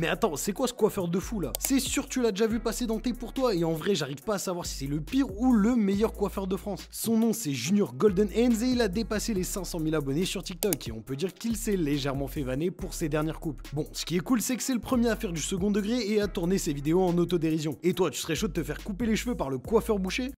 Mais attends, c'est quoi ce coiffeur de fou là C'est sûr tu l'as déjà vu passer dans tes pour toi et en vrai j'arrive pas à savoir si c'est le pire ou le meilleur coiffeur de France. Son nom c'est Junior Golden Hands et il a dépassé les 500 000 abonnés sur TikTok et on peut dire qu'il s'est légèrement fait vanner pour ses dernières coupes. Bon, ce qui est cool c'est que c'est le premier à faire du second degré et à tourner ses vidéos en autodérision. Et toi tu serais chaud de te faire couper les cheveux par le coiffeur boucher